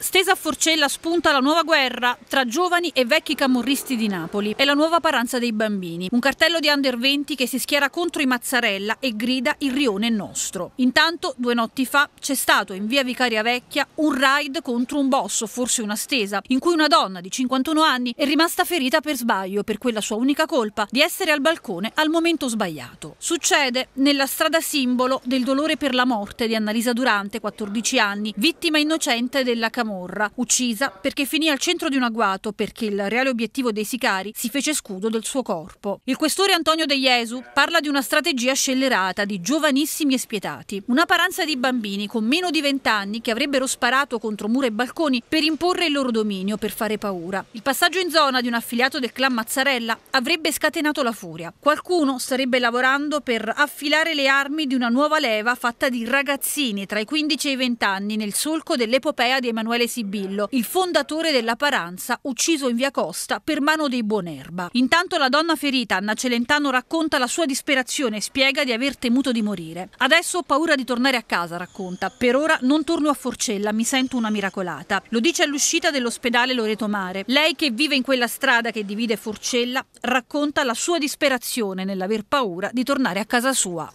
Stesa a Forcella spunta la nuova guerra tra giovani e vecchi camorristi di Napoli e la nuova paranza dei bambini. Un cartello di under 20 che si schiera contro i Mazzarella e grida il rione è nostro. Intanto, due notti fa, c'è stato in via Vicaria Vecchia un raid contro un boss, forse una stesa, in cui una donna di 51 anni è rimasta ferita per sbaglio per quella sua unica colpa di essere al balcone al momento sbagliato. Succede nella strada simbolo del dolore per la morte di Annalisa Durante, 14 anni, vittima innocente della camorra Camorra, uccisa perché finì al centro di un agguato perché il reale obiettivo dei sicari si fece scudo del suo corpo. Il questore Antonio De Jesu parla di una strategia scellerata di giovanissimi e spietati, una paranza di bambini con meno di 20 anni che avrebbero sparato contro mura e balconi per imporre il loro dominio, per fare paura. Il passaggio in zona di un affiliato del clan Mazzarella avrebbe scatenato la furia. Qualcuno starebbe lavorando per affilare le armi di una nuova leva fatta di ragazzini tra i 15 e i 20 anni nel solco dell'epopea di Emanuele Emanuele Sibillo, il fondatore della Paranza, ucciso in via Costa per mano dei Buonerba. Intanto la donna ferita, Anna Celentano, racconta la sua disperazione e spiega di aver temuto di morire. Adesso ho paura di tornare a casa, racconta. Per ora non torno a Forcella, mi sento una miracolata. Lo dice all'uscita dell'ospedale Loreto Mare. Lei che vive in quella strada che divide Forcella racconta la sua disperazione nell'aver paura di tornare a casa sua.